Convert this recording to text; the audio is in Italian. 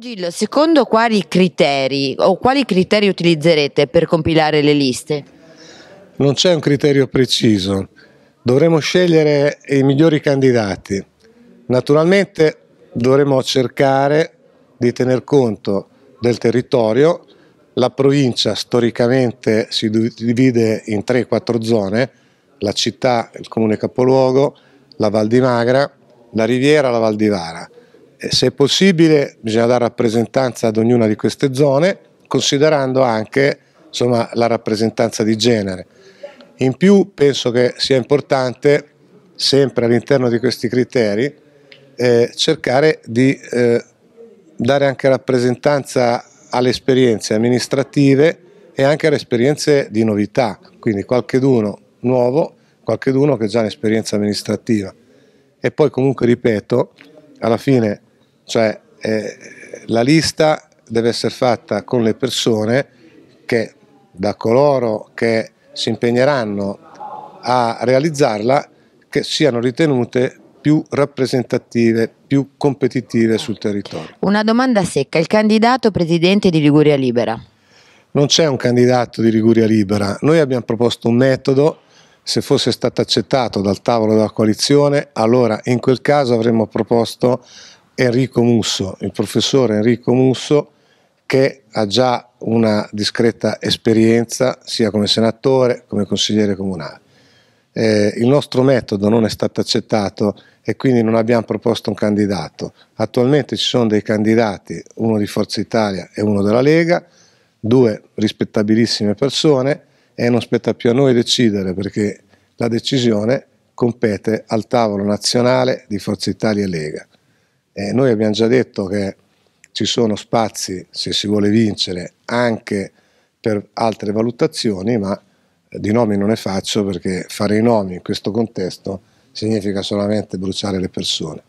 Gil, secondo quali criteri o quali criteri utilizzerete per compilare le liste? Non c'è un criterio preciso, dovremo scegliere i migliori candidati. Naturalmente dovremo cercare di tener conto del territorio, la provincia storicamente si divide in 3-4 zone, la città, il comune capoluogo, la Val di Magra, la Riviera, la Val di Vara se è possibile bisogna dare rappresentanza ad ognuna di queste zone, considerando anche insomma, la rappresentanza di genere. In più penso che sia importante, sempre all'interno di questi criteri, eh, cercare di eh, dare anche rappresentanza alle esperienze amministrative e anche alle esperienze di novità, quindi qualcheduno nuovo, qualcheduno che ha già un'esperienza amministrativa. E poi comunque ripeto, alla fine cioè eh, la lista deve essere fatta con le persone che da coloro che si impegneranno a realizzarla che siano ritenute più rappresentative, più competitive sul territorio. Una domanda secca, il candidato presidente di Liguria Libera? Non c'è un candidato di Liguria Libera, noi abbiamo proposto un metodo, se fosse stato accettato dal tavolo della coalizione, allora in quel caso avremmo proposto Enrico Musso, il professore Enrico Musso che ha già una discreta esperienza sia come senatore come consigliere comunale. Eh, il nostro metodo non è stato accettato e quindi non abbiamo proposto un candidato. Attualmente ci sono dei candidati, uno di Forza Italia e uno della Lega, due rispettabilissime persone e non spetta più a noi decidere perché la decisione compete al tavolo nazionale di Forza Italia e Lega. Eh, noi abbiamo già detto che ci sono spazi, se si vuole vincere, anche per altre valutazioni, ma eh, di nomi non ne faccio perché fare i nomi in questo contesto significa solamente bruciare le persone.